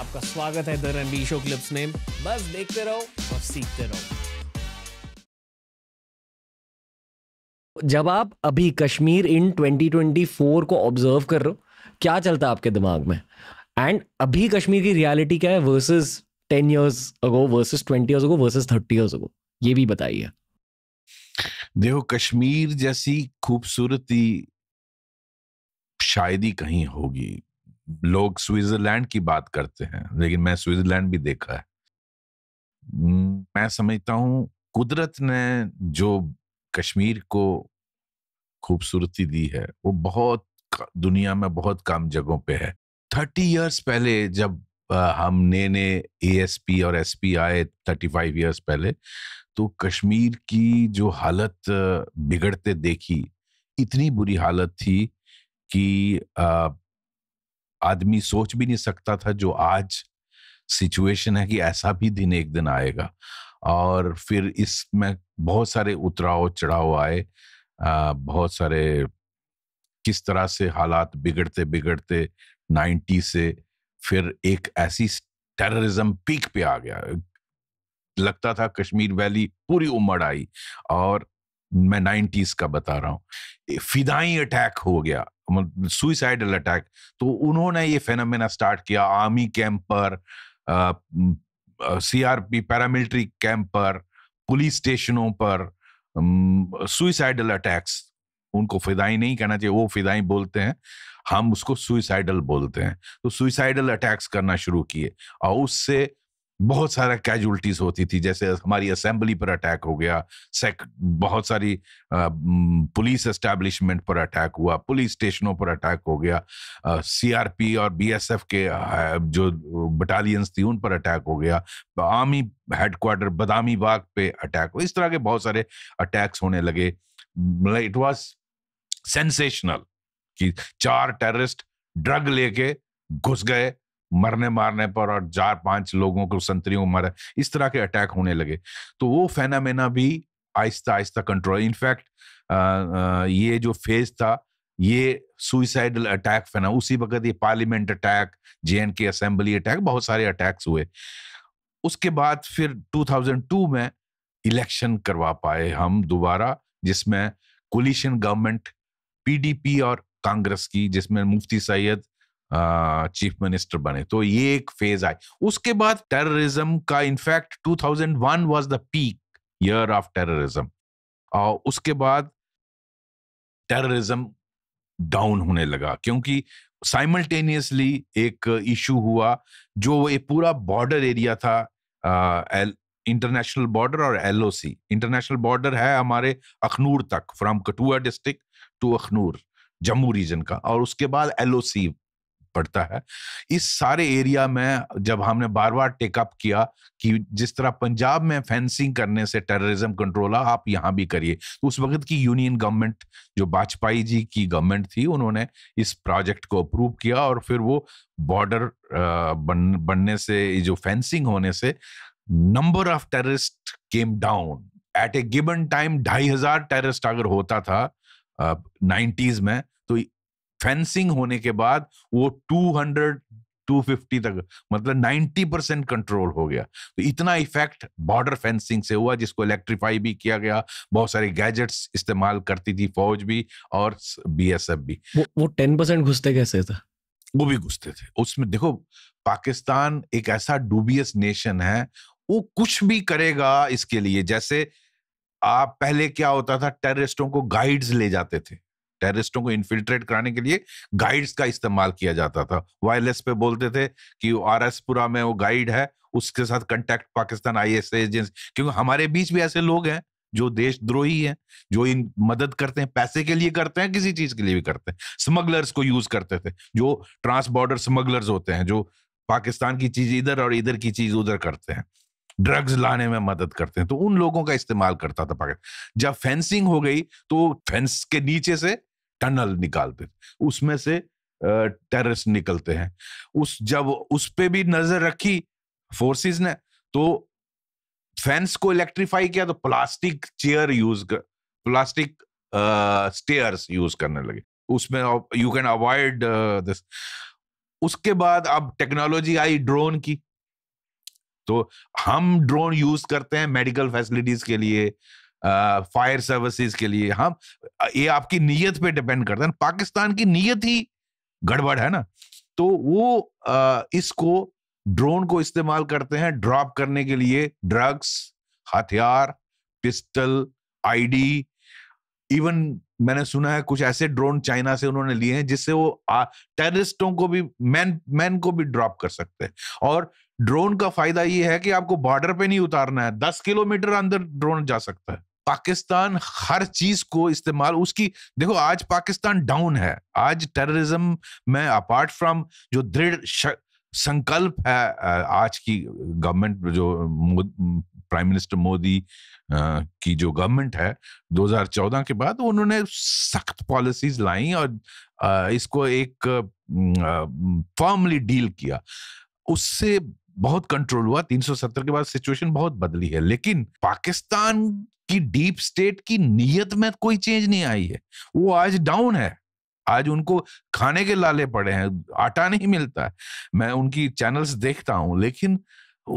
आपका स्वागत है the Ranbir show clips name बस देखते रहो और सीखते रहो जब आप अभी कश्मीर इन 2024 को ऑब्जर्व कर रहे हो क्या चलता है आपके दिमाग में एंड अभी कश्मीर की रियलिटी क्या है versus ten years ago versus twenty years ago versus thirty years ago ये भी बताइए देखो कश्मीर जैसी खूबसूरती शायद ही कहीं होगी लोग स्विट्जरलैंड की बात करते हैं लेकिन मैं स्विट्जरलैंड भी देखा है मैं समझता हूँ कुदरत ने जो कश्मीर को खूबसूरती दी है वो बहुत दुनिया में बहुत कम जगहों पे है थर्टी इयर्स पहले जब हम नए नए एएसपी और एसपी आए थर्टी फाइव ईयर्स पहले तो कश्मीर की जो हालत बिगड़ते देखी इतनी बुरी हालत थी कि आदमी सोच भी नहीं सकता था जो आज सिचुएशन है कि ऐसा भी दिन एक दिन आएगा और फिर इसमें बहुत सारे उतराव चढ़ाव आए बहुत सारे किस तरह से हालात बिगड़ते बिगड़ते 90 से फिर एक ऐसी टेररिज्म पीक पे आ गया लगता था कश्मीर वैली पूरी उमड़ आई और मैं नाइन्टीज का बता रहा हूँ फिदाई अटैक हो गया मतलब सुइसाइडल अटैक तो उन्होंने ये फेनोमेना स्टार्ट किया आर्मी कैंप पर सीआरपी पैरामिलिट्री कैंप पर पुलिस स्टेशनों पर सुइसाइडल अटैक्स उनको फिदाई नहीं कहना चाहिए वो फिदाई बोलते हैं हम उसको सुइसाइडल बोलते हैं तो सुइसाइडल अटैक्स करना शुरू किए और उससे बहुत सारा कैजुअलिटीज होती थी जैसे हमारी असेंबली पर अटैक हो गया सेक बहुत सारी आ, पुलिस एस्टेब्लिशमेंट पर अटैक हुआ पुलिस स्टेशनों पर अटैक हो गया सीआरपी और बीएसएफ के जो बटालियंस थी उन पर अटैक हो गया आर्मी हेडक्वार्टर बदामी बाग पे अटैक इस तरह के बहुत सारे अटैक्स होने लगे इट वॉज सेंसेशनल कि चार टेररिस्ट ड्रग लेके घुस गए मरने मारने पर और चार पांच लोगों को संतरियों को मारा इस तरह के अटैक होने लगे तो वो फैनामेना भी आहिस्ता आहिस्ता कंट्रोल इनफैक्ट ये जो फेज था ये सुइसाइडल अटैक फैना उसी वक्त ये parliament attack J and K assembly attack बहुत सारे अटैक्स हुए उसके बाद फिर 2002 में इलेक्शन करवा पाए हम दोबारा जिसमें कोलिशन गवर्नमेंट पीडीपी और कांग्रेस की जिसमें मुफ्ती सैयद चीफ मिनिस्टर बने तो ये एक फेज आए उसके बाद टेररिज्म का in fact 2001 was the peak year of terrorism और उसके बाद टेररिज्म डाउन होने लगा क्योंकि साइमल्टेनियसली एक इशू हुआ जो ये पूरा बॉर्डर एरिया था इंटरनेशनल बॉर्डर और एलओसी इंटरनेशनल बॉर्डर है हमारे अखनूर तक from Kathua district to Akhnoor Jammu region का और उसके बाद एलओसी पड़ता है इस सारे एरिया में जब हमने बार बार टेकअप किया कि जिस तरह पंजाब में फेंसिंग करने से टेररिज्म कंट्रोल आप यहाँ भी करिए तो उस वक्त की यूनियन गवर्नमेंट जो वाजपेयी जी की गवर्नमेंट थी उन्होंने इस प्रोजेक्ट को अप्रूव किया और फिर वो बॉर्डर बन, बनने से जो फेंसिंग होने से number of terrorist came down at a given time ढाई हजार टेररिस्ट अगर होता था नाइन्टीज में फेंसिंग होने के बाद वो 200 250 तक मतलब 90 परसेंट कंट्रोल हो गया तो इतना इफेक्ट बॉर्डर फेंसिंग से हुआ जिसको इलेक्ट्रीफाई भी किया गया बहुत सारे गैजेट्स इस्तेमाल करती थी फौज भी और बीएसएफ भी वो, वो 10 परसेंट घुसते कैसे था वो भी घुसते थे उसमें देखो पाकिस्तान एक ऐसा डूबियस नेशन है वो कुछ भी करेगा इसके लिए जैसे आप पहले क्या होता था टेररिस्टों को गाइड्स ले जाते थे टेररिस्टों को इन्फिल्ट्रेट कराने के लिए गाइड्स का इस्तेमाल किया जाता था वायरलेस पे बोलते थे कि आर एसपुरा में वो गाइड है उसके साथ contact Pakistan I S agency क्योंकि हमारे बीच भी ऐसे लोग हैं जो देशद्रोही हैं जो इन मदद करते हैं पैसे के लिए करते हैं किसी चीज के लिए भी करते हैं स्मगलर्स को यूज करते थे जो ट्रांस बॉर्डर स्मगलर्स होते हैं जो पाकिस्तान की चीज इधर और इधर की चीज उधर करते हैं ड्रग्स लाने में मदद करते हैं तो उन लोगों का इस्तेमाल करता था पाकिस्तान जब फेंसिंग हो गई तो फेंस के नीचे से टनल निकालते थे उसमें से टेररिस्ट निकलते हैं उस जब उस पर भी नजर रखी फोर्सेस ने तो फैंस को इलेक्ट्रीफाई किया तो प्लास्टिक चेयर यूज कर प्लास्टिक स्टेयर्स यूज करने लगे उसमें यू कैन अवॉइड दिस उसके बाद अब टेक्नोलॉजी आई ड्रोन की तो हम ड्रोन यूज करते हैं मेडिकल फैसिलिटीज के लिए फायर सर्विसेज के लिए हम ये आपकी नीयत पे डिपेंड करता है पाकिस्तान की नीयत ही गड़बड़ है ना तो वो आ, इसको ड्रोन को इस्तेमाल करते हैं ड्रॉप करने के लिए ड्रग्स हथियार पिस्टल आईडी इवन मैंने सुना है कुछ ऐसे ड्रोन चाइना से उन्होंने लिए हैं जिससे वो टेररिस्टों को भी मैन मैन को भी ड्रॉप कर सकते हैं और ड्रोन का फायदा ये है कि आपको बॉर्डर पे नहीं उतारना है दस किलोमीटर अंदर ड्रोन जा सकता है पाकिस्तान हर चीज को इस्तेमाल उसकी देखो आज पाकिस्तान डाउन है आज टेररिज्म में अपार्ट फ्रॉम जो दृढ़ संकल्प है आज की गवर्नमेंट जो प्राइम मिनिस्टर मोदी की जो गवर्नमेंट है 2014 के बाद उन्होंने सख्त पॉलिसीज लाई और इसको एक फॉर्मली डील किया उससे बहुत कंट्रोल हुआ 370 के बाद सिचुएशन बहुत बदली है लेकिन पाकिस्तान कि डीप स्टेट की नीयत में कोई चेंज नहीं आई है वो आज डाउन है आज उनको खाने के लाले पड़े हैं आटा नहीं मिलता है मैं उनकी चैनल्स देखता हूं लेकिन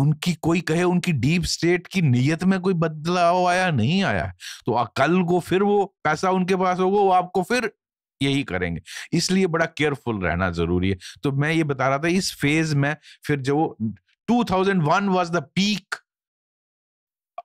उनकी कोई कहे उनकी डीप स्टेट की नीयत में कोई बदलाव आया नहीं आया तो कल को फिर वो पैसा उनके पास होगा वो आपको फिर यही करेंगे इसलिए बड़ा केयरफुल रहना जरूरी है तो मैं ये बता रहा था इस फेज में फिर जो 2001 वाज द पीक